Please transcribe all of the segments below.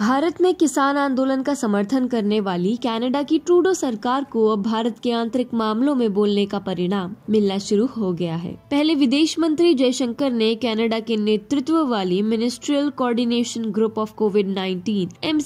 भारत में किसान आंदोलन का समर्थन करने वाली कनाडा की ट्रूडो सरकार को अब भारत के आंतरिक मामलों में बोलने का परिणाम मिलना शुरू हो गया है पहले विदेश मंत्री जयशंकर ने कनाडा के नेतृत्व वाली ministerial coordination group of covid 19 M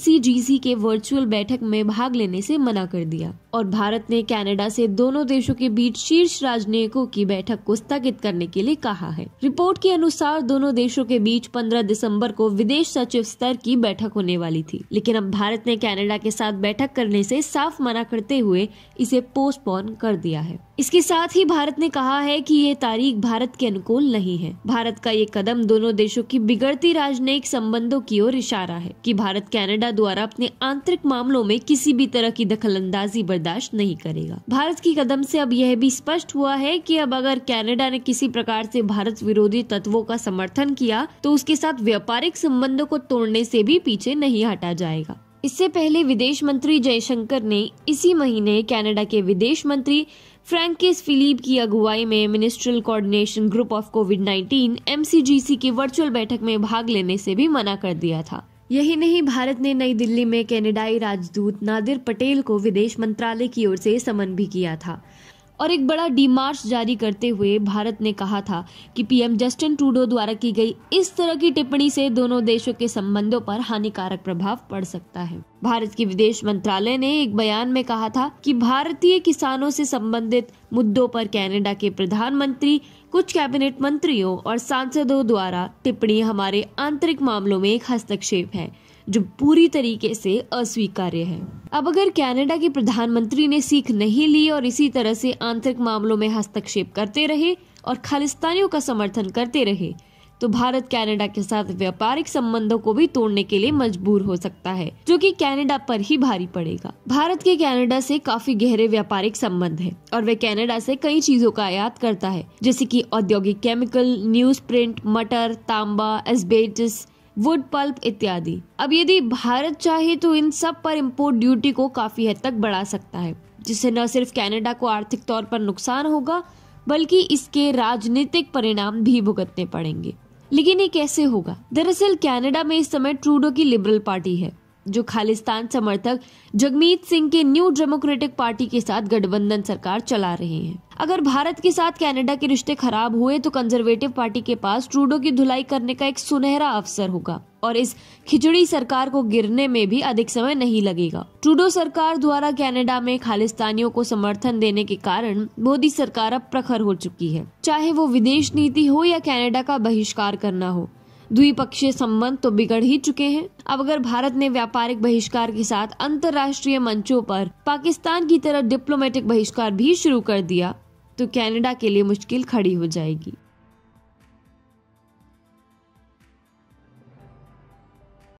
के वर्चुअल बैठक में भाग लेने से मना कर दिया और भारत ने कनाडा से दोनों देशों के बीच शीर्ष राजनयिकों की बैठक को स्थगित करने के लिए कहा है रिपोर्ट के अनुसार दोनों देशों के बीच 15 दिसंबर को विदेश सचिव स्तर की बैठक होने वाली थी लेकिन अब भारत ने कनाडा के साथ बैठक करने से साफ मना करते हुए इसे पोस्टपोन कर दिया है इसके साथ ही भारत ने कहा है कि यह तारीख भारत के अनुकूल नहीं है भारत का ये कदम दोनों देशों की बिगड़ती राजनयिक संबंधों की ओर इशारा है कि भारत कनाडा द्वारा अपने आंतरिक मामलों में किसी भी तरह की दखलंदाजी बर्दाश्त नहीं करेगा भारत की कदम से अब यह भी स्पष्ट हुआ है कि अब अगर कनाडा ने किसी प्रकार से भारत विरोधी तत्वों का समर्थन किया तो उसके साथ व्यापारिक संबंधों को तोड़ने से भी पीछे नहीं हटा जाएगा इससे पहले विदेश मंत्री जयशंकर ने इसी महीने कनाडा के विदेश मंत्री फ्रैंकिस फिलीप की अगुवाई में ministerial coordination group of covid 19 M की वर्चुअल बैठक में भाग लेने से भी मना कर दिया था यही नहीं भारत ने नई दिल्ली में कैनेडाई राजदूत नादिर पटेल को विदेश मंत्रालय की ओर से समन भी किया था और एक बड़ा मार्च जारी करते हुए भारत ने कहा था कि पीएम जस्टिन ट्रूडो द्वारा की गई इस तरह की टिप्पणी से दोनों देशों के संबंधों पर हानिकारक प्रभाव पड़ सकता है भारत के विदेश मंत्रालय ने एक बयान में कहा था कि भारतीय किसानों से संबंधित मुद्दों पर कनाडा के प्रधानमंत्री कुछ कैबिनेट मंत्रियों और सांसदों द्वारा टिप्पणी हमारे आंतरिक मामलों में एक हस्तक्षेप है जो पूरी तरीके से अस्वीकार्य है अब अगर कनाडा के प्रधानमंत्री ने सीख नहीं ली और इसी तरह से आंतरिक मामलों में हस्तक्षेप करते रहे और खालिस्तानियों का समर्थन करते रहे तो भारत कनाडा के साथ व्यापारिक संबंधों को भी तोड़ने के लिए मजबूर हो सकता है जो कि कनाडा पर ही भारी पड़ेगा भारत के कनाडा से काफी गहरे व्यापारिक संबंध है और वे कनाडा से कई चीजों का आयात करता है जैसे कि औद्योगिक केमिकल न्यूज प्रिंट मटर तांबा एस्बेटिस वुड पल्प इत्यादि अब यदि भारत चाहे तो इन सब पर इम्पोर्ट ड्यूटी को काफी हद तक बढ़ा सकता है जिससे न सिर्फ कनाडा को आर्थिक तौर पर नुकसान होगा बल्कि इसके राजनीतिक परिणाम भी भुगतने पड़ेंगे लेकिन ये कैसे होगा दरअसल कनाडा में इस समय ट्रूडो की लिबरल पार्टी है जो खालिस्तान समर्थक जगमीत सिंह के न्यू डेमोक्रेटिक पार्टी के साथ गठबंधन सरकार चला रहे हैं अगर भारत के साथ कनाडा के रिश्ते खराब हुए तो कंजर्वेटिव पार्टी के पास ट्रूडो की धुलाई करने का एक सुनहरा अवसर होगा और इस खिचड़ी सरकार को गिरने में भी अधिक समय नहीं लगेगा ट्रूडो सरकार द्वारा कनाडा में खालिस्तानियों को समर्थन देने के कारण मोदी सरकार अब प्रखर हो चुकी है चाहे वो विदेश नीति हो या कनाडा का बहिष्कार करना हो द्विपक्षीय संबंध तो बिगड़ ही चुके हैं अब अगर भारत ने व्यापारिक बहिष्कार के साथ अंतर्राष्ट्रीय मंचों पर पाकिस्तान की तरह डिप्लोमेटिक बहिष्कार भी शुरू कर दिया तो कनाडा के लिए मुश्किल खड़ी हो जाएगी